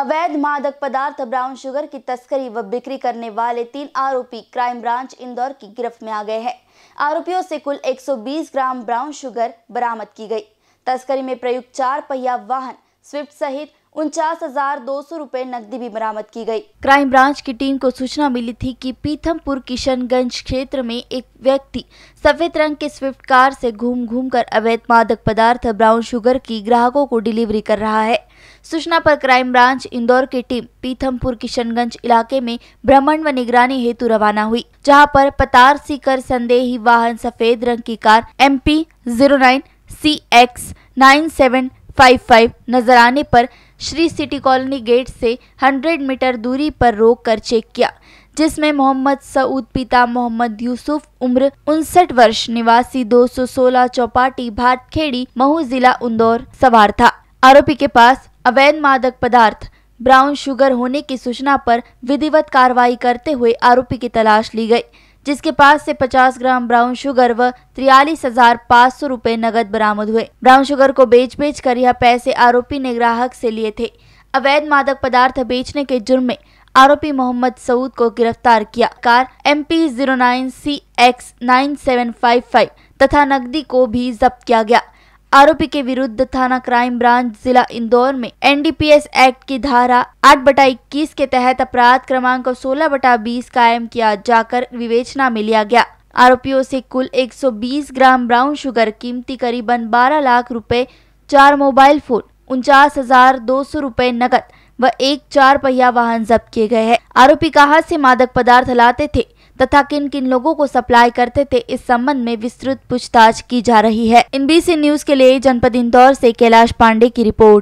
अवैध मादक पदार्थ ब्राउन शुगर की तस्करी व बिक्री करने वाले तीन आरोपी क्राइम ब्रांच इंदौर की गिरफ्त में आ गए हैं आरोपियों से कुल 120 ग्राम ब्राउन शुगर बरामद की गई तस्करी में प्रयुक्त चार पहिया वाहन स्विफ्ट सहित उनचास हजार दो सौ रूपए नकदी भी बरामद की गई। क्राइम ब्रांच की टीम को सूचना मिली थी कि पीथमपुर किशनगंज क्षेत्र में एक व्यक्ति सफेद रंग के स्विफ्ट कार से घूम घूम कर अवैध मादक पदार्थ ब्राउन शुगर की ग्राहकों को डिलीवरी कर रहा है सूचना पर क्राइम ब्रांच इंदौर की टीम पीथमपुर किशनगंज इलाके में भ्रमण व निगरानी हेतु रवाना हुई जहां पर पतार सीकर संदेही वाहन सफेद रंग की car M P zero nine C X nine seven five five नजर आने पर श्री सिटी कॉलोनी गेट से 100 मीटर दूरी पर रोक कर चेक किया जिसमें मोहम्मद सऊद पिता मोहम्मद यूसुफ उम्र उनसठ वर्ष निवासी 216 चौपाटी भातखेड़ी महू जिला इंदौर सवार था आरोपी के पास अवैध मादक पदार्थ ब्राउन शुगर होने की सूचना पर विधिवत कार्रवाई करते हुए आरोपी की तलाश ली गई जिसके पास से 50 ग्राम ब्राउन शुगर व तिरालीस हजार पाँच सौ रूपए नगद बरामद हुए ब्राउन शुगर को बेच बेच कर यह पैसे आरोपी ने ग्राहक से लिए थे अवैध मादक पदार्थ बेचने के जुर्म में आरोपी मोहम्मद सऊद को गिरफ्तार किया car M P zero nine C X nine seven five five तथा नकदी को भी जब्त किया गया आरोपी के विरुद्ध थाना क्राइम ब्रांच जिला इंदौर में एनडीपीएस एक्ट की धारा आठ बटा इक्कीस के तहत अपराध क्रमांक सोलह बटा बीस कायम किया जाकर विवेचना में लिया गया आरोपियों से कुल 120 ग्राम ब्राउन शुगर कीमती करीबन 12 लाख रुपए, चार मोबाइल फोन उनचास हजार दो सौ रूपए नकद व एक चार पहिया वाहन जब्त किए गए हैं आरोपी कहा से मादक पदार्थ लाते थे तथा किन किन लोगों को सप्लाई करते थे इस संबंध में विस्तृत पूछताछ की जा रही है इन न्यूज के लिए जनपद इंदौर से कैलाश पांडे की रिपोर्ट